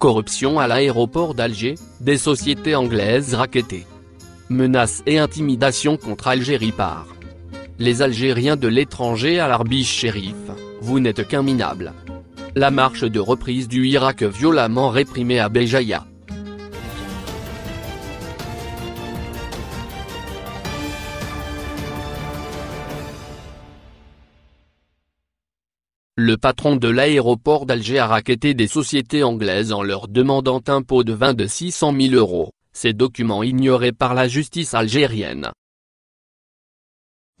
Corruption à l'aéroport d'Alger, des sociétés anglaises raquettées. Menaces et intimidations contre Algérie par les Algériens de l'étranger à l'arbiche shérif, vous n'êtes qu'un minable. La marche de reprise du Irak violemment réprimée à Béjaïa. Le patron de l'aéroport d'Alger a racketté des sociétés anglaises en leur demandant un pot de vin de 600 000 euros, ces documents ignorés par la justice algérienne.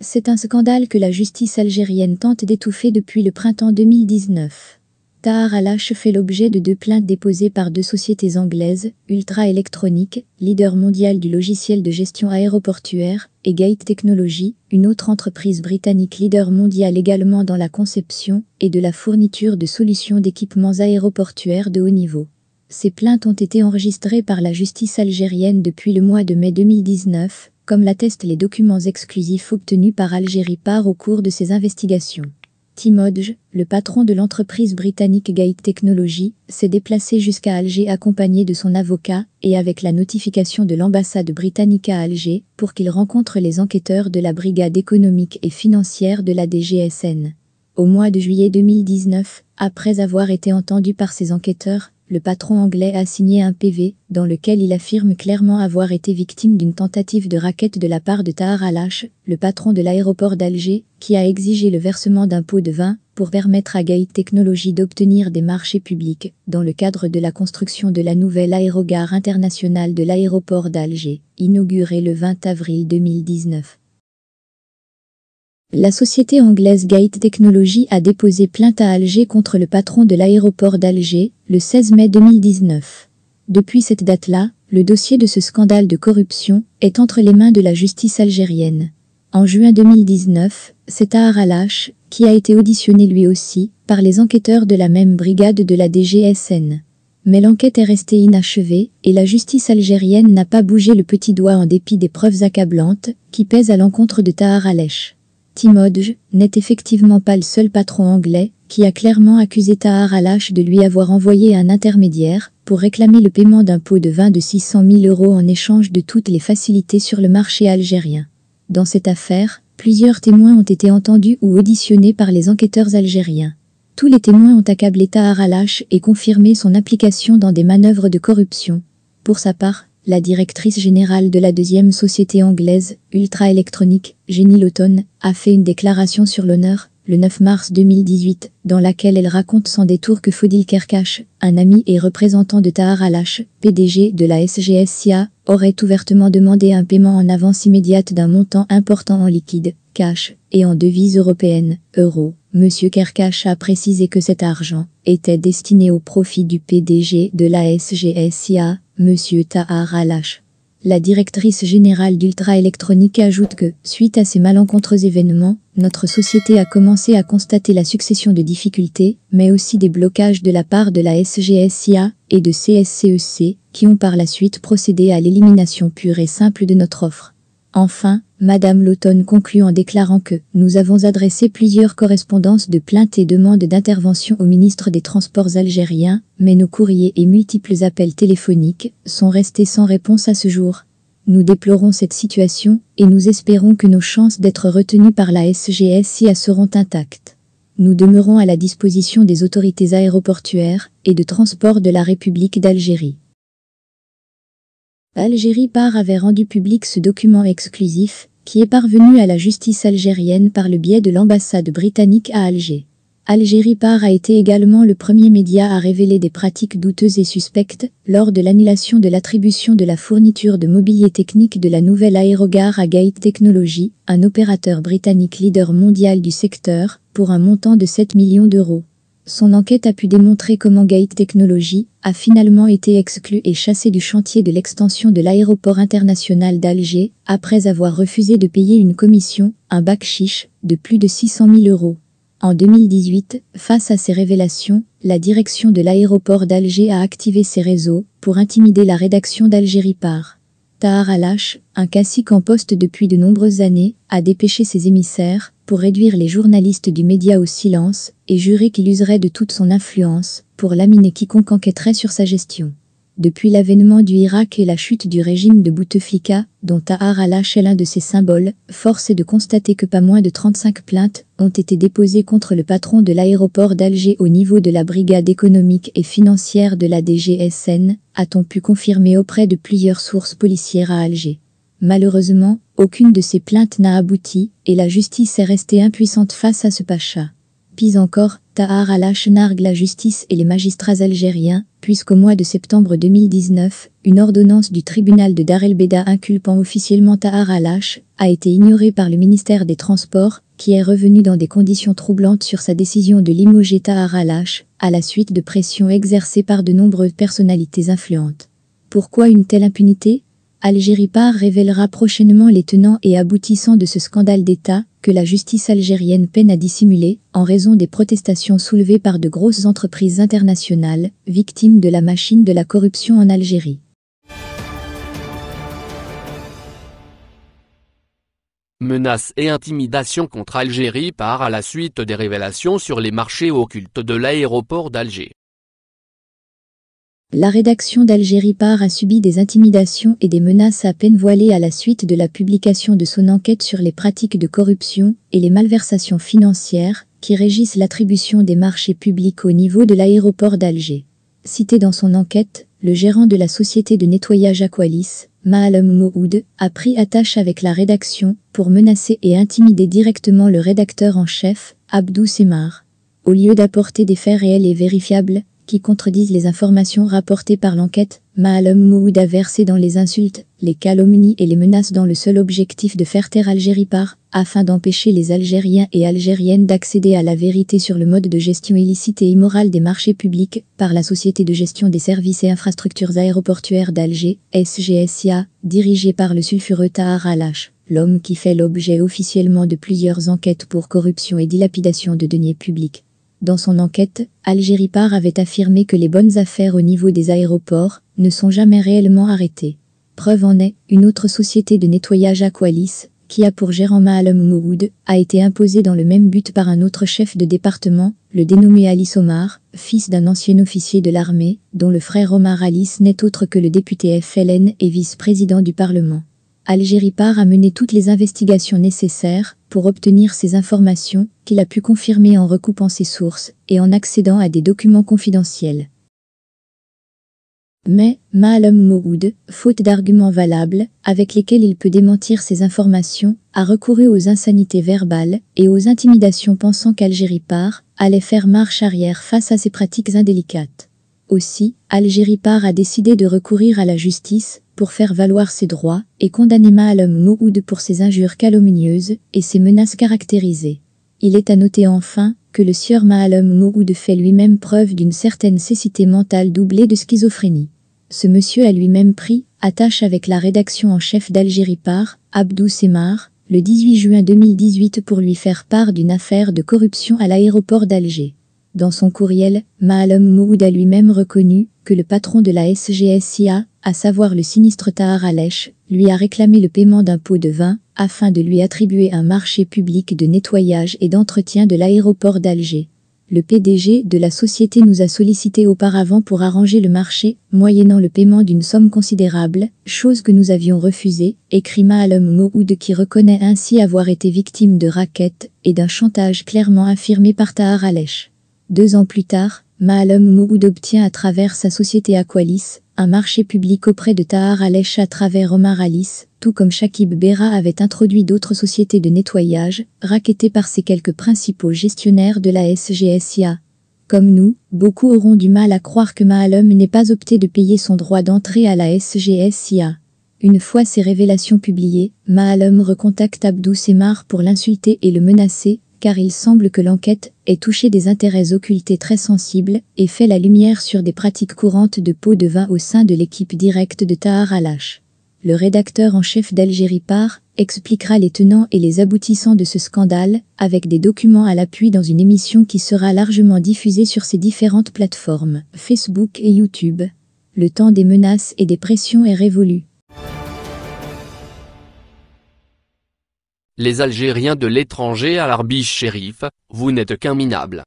C'est un scandale que la justice algérienne tente d'étouffer depuis le printemps 2019. Tahar Alash fait l'objet de deux plaintes déposées par deux sociétés anglaises, Ultra Electronic, leader mondial du logiciel de gestion aéroportuaire, et Gate Technology, une autre entreprise britannique leader mondial également dans la conception et de la fourniture de solutions d'équipements aéroportuaires de haut niveau. Ces plaintes ont été enregistrées par la justice algérienne depuis le mois de mai 2019, comme l'attestent les documents exclusifs obtenus par Algérie par au cours de ses investigations. Timodge, le patron de l'entreprise britannique Gate Technology, s'est déplacé jusqu'à Alger accompagné de son avocat et avec la notification de l'ambassade britannique à Alger pour qu'il rencontre les enquêteurs de la brigade économique et financière de la DGSN. Au mois de juillet 2019, après avoir été entendu par ces enquêteurs, le patron anglais a signé un PV dans lequel il affirme clairement avoir été victime d'une tentative de raquette de la part de Tahar al le patron de l'aéroport d'Alger, qui a exigé le versement d'un pot de vin pour permettre à Gate Technologies d'obtenir des marchés publics dans le cadre de la construction de la nouvelle aérogare internationale de l'aéroport d'Alger, inaugurée le 20 avril 2019. La société anglaise Gate Technology a déposé plainte à Alger contre le patron de l'aéroport d'Alger le 16 mai 2019. Depuis cette date-là, le dossier de ce scandale de corruption est entre les mains de la justice algérienne. En juin 2019, c'est Tahar Alash qui a été auditionné lui aussi par les enquêteurs de la même brigade de la DGSN. Mais l'enquête est restée inachevée et la justice algérienne n'a pas bougé le petit doigt en dépit des preuves accablantes qui pèsent à l'encontre de Tahar Alash. Timodj n'est effectivement pas le seul patron anglais qui a clairement accusé Tahar Alash de lui avoir envoyé un intermédiaire pour réclamer le paiement d'un pot de vin de 600 000 euros en échange de toutes les facilités sur le marché algérien. Dans cette affaire, plusieurs témoins ont été entendus ou auditionnés par les enquêteurs algériens. Tous les témoins ont accablé Tahar Alash et confirmé son implication dans des manœuvres de corruption. Pour sa part, la directrice générale de la deuxième société anglaise, Ultra électronique Jenny Lawton, a fait une déclaration sur l'honneur, le 9 mars 2018, dans laquelle elle raconte sans détour que Fodil Kerkash, un ami et représentant de Tahar Alash, PDG de la SGSIA, aurait ouvertement demandé un paiement en avance immédiate d'un montant important en liquide, cash, et en devises européennes, euros. M. Kerkash a précisé que cet argent était destiné au profit du PDG de la SGSIA, M. Tahar Alash. La directrice générale d'Ultra Electronique ajoute que, suite à ces malencontreux événements, notre société a commencé à constater la succession de difficultés, mais aussi des blocages de la part de la SGSIA et de CSCEC, e qui ont par la suite procédé à l'élimination pure et simple de notre offre. Enfin, Madame Lawton conclut en déclarant que « Nous avons adressé plusieurs correspondances de plaintes et demandes d'intervention au ministre des Transports algériens, mais nos courriers et multiples appels téléphoniques sont restés sans réponse à ce jour. Nous déplorons cette situation et nous espérons que nos chances d'être retenues par la SGSIA seront intactes. Nous demeurons à la disposition des autorités aéroportuaires et de transport de la République d'Algérie. » Algérie Par avait rendu public ce document exclusif, qui est parvenu à la justice algérienne par le biais de l'ambassade britannique à Alger. Algérie Par a été également le premier média à révéler des pratiques douteuses et suspectes lors de l'annulation de l'attribution de la fourniture de mobilier technique de la nouvelle aérogare à Gate Technology, un opérateur britannique leader mondial du secteur, pour un montant de 7 millions d'euros. Son enquête a pu démontrer comment Gate Technology a finalement été exclu et chassé du chantier de l'extension de l'aéroport international d'Alger après avoir refusé de payer une commission, un bac de plus de 600 000 euros. En 2018, face à ces révélations, la direction de l'aéroport d'Alger a activé ses réseaux pour intimider la rédaction d'Algérie par. Tahar Alash, un cacique en poste depuis de nombreuses années, a dépêché ses émissaires pour réduire les journalistes du média au silence et juré qu'il userait de toute son influence pour laminer quiconque enquêterait sur sa gestion. Depuis l'avènement du Irak et la chute du régime de Bouteflika, dont Tahar al est l'un de ses symboles, force est de constater que pas moins de 35 plaintes ont été déposées contre le patron de l'aéroport d'Alger au niveau de la brigade économique et financière de la DGSN, a-t-on pu confirmer auprès de plusieurs sources policières à Alger. Malheureusement, aucune de ces plaintes n'a abouti, et la justice est restée impuissante face à ce pacha. Pis encore, Tahar Alash nargue la justice et les magistrats algériens, puisqu'au mois de septembre 2019, une ordonnance du tribunal de Dar el Beda inculpant officiellement Tahar Alash a été ignorée par le ministère des Transports, qui est revenu dans des conditions troublantes sur sa décision de limoger Tahar Alash, à la suite de pressions exercées par de nombreuses personnalités influentes. Pourquoi une telle impunité Algérie Par révélera prochainement les tenants et aboutissants de ce scandale d'État que la justice algérienne peine à dissimuler en raison des protestations soulevées par de grosses entreprises internationales, victimes de la machine de la corruption en Algérie. Menaces et intimidations contre Algérie par à la suite des révélations sur les marchés occultes de l'aéroport d'Alger. La rédaction d'Algérie Par a subi des intimidations et des menaces à peine voilées à la suite de la publication de son enquête sur les pratiques de corruption et les malversations financières qui régissent l'attribution des marchés publics au niveau de l'aéroport d'Alger. Cité dans son enquête, le gérant de la société de nettoyage Aqualis, Mahalam Mouhoud, a pris attache avec la rédaction pour menacer et intimider directement le rédacteur en chef, Abdou Semar. Au lieu d'apporter des faits réels et vérifiables, qui contredisent les informations rapportées par l'enquête, Mahalom Mouda a versé dans les insultes, les calomnies et les menaces dans le seul objectif de faire taire Algérie par, afin d'empêcher les Algériens et Algériennes d'accéder à la vérité sur le mode de gestion illicite et immorale des marchés publics par la Société de gestion des services et infrastructures aéroportuaires d'Alger, SGSIA, dirigée par le sulfureux Tahar Alash l'homme qui fait l'objet officiellement de plusieurs enquêtes pour corruption et dilapidation de deniers publics. Dans son enquête, Par avait affirmé que les bonnes affaires au niveau des aéroports ne sont jamais réellement arrêtées. Preuve en est, une autre société de nettoyage Aqualis, qui a pour gérant Mahalom Mououd, a été imposée dans le même but par un autre chef de département, le dénommé Alice Omar, fils d'un ancien officier de l'armée, dont le frère Omar Alice n'est autre que le député FLN et vice-président du Parlement. Algérie Par a mené toutes les investigations nécessaires pour obtenir ces informations, qu'il a pu confirmer en recoupant ses sources et en accédant à des documents confidentiels. Mais, Mahalom Moud, faute d'arguments valables, avec lesquels il peut démentir ces informations, a recouru aux insanités verbales et aux intimidations pensant qu'Algérie Par allait faire marche arrière face à ces pratiques indélicates. Aussi, Algérie Par a décidé de recourir à la justice pour faire valoir ses droits et condamner Mahalom Mouhoud pour ses injures calomnieuses et ses menaces caractérisées. Il est à noter enfin que le sieur Mahalom Mouhoud fait lui-même preuve d'une certaine cécité mentale doublée de schizophrénie. Ce monsieur a lui-même pris attache avec la rédaction en chef d'Algérie par Abdou Semar le 18 juin 2018 pour lui faire part d'une affaire de corruption à l'aéroport d'Alger. Dans son courriel, Mahalom Mouhoud a lui-même reconnu que le patron de la SGSIA à savoir le sinistre Tahar alech lui a réclamé le paiement d'un pot de vin afin de lui attribuer un marché public de nettoyage et d'entretien de l'aéroport d'Alger. Le PDG de la société nous a sollicité auparavant pour arranger le marché, moyennant le paiement d'une somme considérable, chose que nous avions refusée, écrit lhomme Mohoud qui reconnaît ainsi avoir été victime de raquettes et d'un chantage clairement affirmé par Tahar Alech. Deux ans plus tard, Mahalom Mououd obtient à travers sa société Aqualis un marché public auprès de Tahar Alech à travers Omar Alice, tout comme Shakib Bera avait introduit d'autres sociétés de nettoyage, raquettées par ses quelques principaux gestionnaires de la SGSIA. Comme nous, beaucoup auront du mal à croire que Mahalom n'ait pas opté de payer son droit d'entrée à la SGSIA. Une fois ces révélations publiées, Mahalom recontacte Abdou Semar pour l'insulter et le menacer, car il semble que l'enquête ait touché des intérêts occultés très sensibles et fait la lumière sur des pratiques courantes de peau de vin au sein de l'équipe directe de Tahar Alash. Le rédacteur en chef d'Algérie Par expliquera les tenants et les aboutissants de ce scandale avec des documents à l'appui dans une émission qui sera largement diffusée sur ses différentes plateformes, Facebook et YouTube. Le temps des menaces et des pressions est révolu. Les Algériens de l'étranger à l'arbitre shérif, vous n'êtes qu'un minable.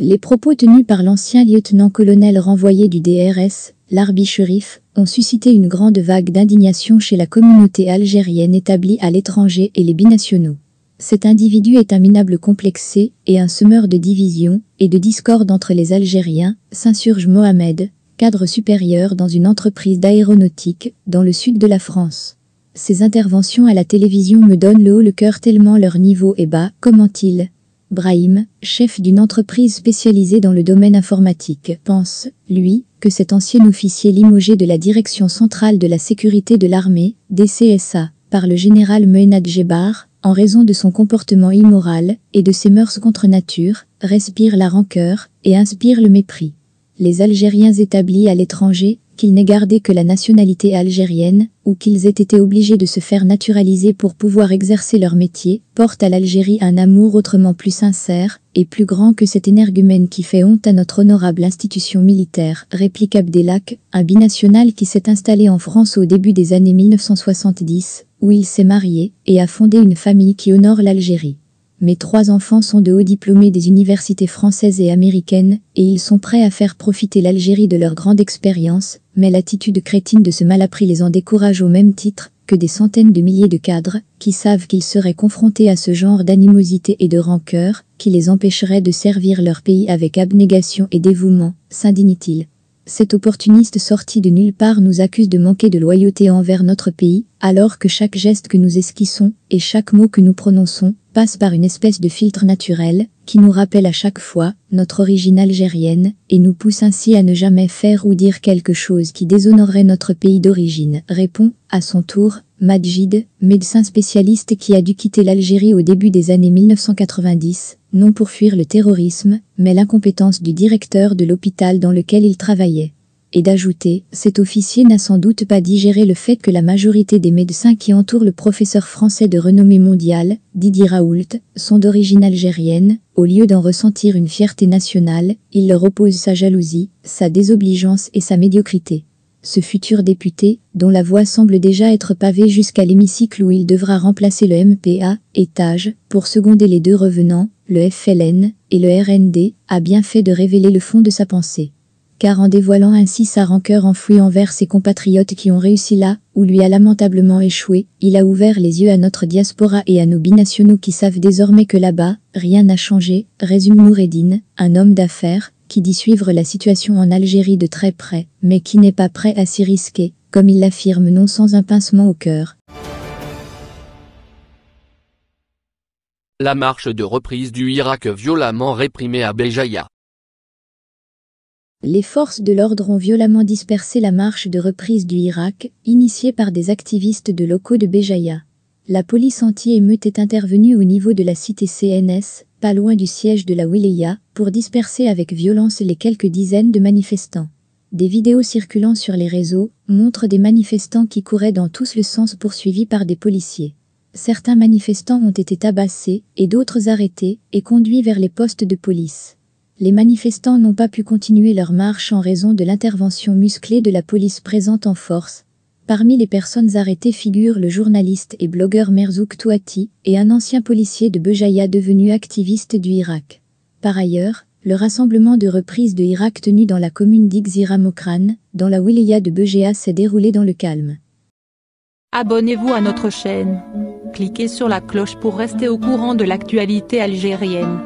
Les propos tenus par l'ancien lieutenant-colonel renvoyé du DRS, l'arbitre shérif, ont suscité une grande vague d'indignation chez la communauté algérienne établie à l'étranger et les binationaux. Cet individu est un minable complexé et un semeur de division et de discorde entre les Algériens, s'insurge Mohamed, cadre supérieur dans une entreprise d'aéronautique dans le sud de la France. Ces interventions à la télévision me donnent le haut le cœur tellement leur niveau est bas, comment-il Brahim, chef d'une entreprise spécialisée dans le domaine informatique, pense, lui, que cet ancien officier limogé de la Direction centrale de la sécurité de l'armée, DCSA, par le général Mehnad Jebar, en raison de son comportement immoral et de ses mœurs contre nature, respire la rancœur et inspire le mépris. Les Algériens établis à l'étranger, qu'ils n'aient gardé que la nationalité algérienne, ou qu'ils aient été obligés de se faire naturaliser pour pouvoir exercer leur métier, porte à l'Algérie un amour autrement plus sincère et plus grand que cet énergumène qui fait honte à notre honorable institution militaire, réplique Abdelak, un binational qui s'est installé en France au début des années 1970, où il s'est marié et a fondé une famille qui honore l'Algérie. Mes trois enfants sont de hauts diplômés des universités françaises et américaines, et ils sont prêts à faire profiter l'Algérie de leur grande expérience, mais l'attitude crétine de ce malappris les en décourage au même titre que des centaines de milliers de cadres qui savent qu'ils seraient confrontés à ce genre d'animosité et de rancœur qui les empêcherait de servir leur pays avec abnégation et dévouement, sindignit il « Cet opportuniste sorti de nulle part nous accuse de manquer de loyauté envers notre pays, alors que chaque geste que nous esquissons et chaque mot que nous prononçons passe par une espèce de filtre naturel qui nous rappelle à chaque fois notre origine algérienne et nous pousse ainsi à ne jamais faire ou dire quelque chose qui déshonorerait notre pays d'origine, répond à son tour Majid, médecin spécialiste qui a dû quitter l'Algérie au début des années 1990, non pour fuir le terrorisme, mais l'incompétence du directeur de l'hôpital dans lequel il travaillait. Et d'ajouter, cet officier n'a sans doute pas digéré le fait que la majorité des médecins qui entourent le professeur français de renommée mondiale, Didier Raoult, sont d'origine algérienne, au lieu d'en ressentir une fierté nationale, il leur oppose sa jalousie, sa désobligeance et sa médiocrité ce futur député, dont la voie semble déjà être pavée jusqu'à l'hémicycle où il devra remplacer le MPA, étage, pour seconder les deux revenants, le FLN et le RND, a bien fait de révéler le fond de sa pensée. Car en dévoilant ainsi sa rancœur enfouie envers ses compatriotes qui ont réussi là, où lui a lamentablement échoué, il a ouvert les yeux à notre diaspora et à nos binationaux qui savent désormais que là-bas, rien n'a changé, résume Noureddin, un homme d'affaires, qui dit suivre la situation en Algérie de très près, mais qui n'est pas prêt à s'y risquer, comme il l'affirme non sans un pincement au cœur. La marche de reprise du Irak violemment réprimée à Béjaïa. Les forces de l'ordre ont violemment dispersé la marche de reprise du Irak, initiée par des activistes de locaux de Béjaïa. La police anti-émeute est intervenue au niveau de la cité CNS, loin du siège de la Wilaya, pour disperser avec violence les quelques dizaines de manifestants. Des vidéos circulant sur les réseaux montrent des manifestants qui couraient dans tous le sens poursuivis par des policiers. Certains manifestants ont été tabassés et d'autres arrêtés et conduits vers les postes de police. Les manifestants n'ont pas pu continuer leur marche en raison de l'intervention musclée de la police présente en force, Parmi les personnes arrêtées figurent le journaliste et blogueur Merzouk Touati et un ancien policier de Bejaïa devenu activiste du Irak. Par ailleurs, le rassemblement de reprise de Irak tenu dans la commune d'Ixira Mokran, dans la wilaya de Bejaïa s'est déroulé dans le calme. Abonnez-vous à notre chaîne. Cliquez sur la cloche pour rester au courant de l'actualité algérienne.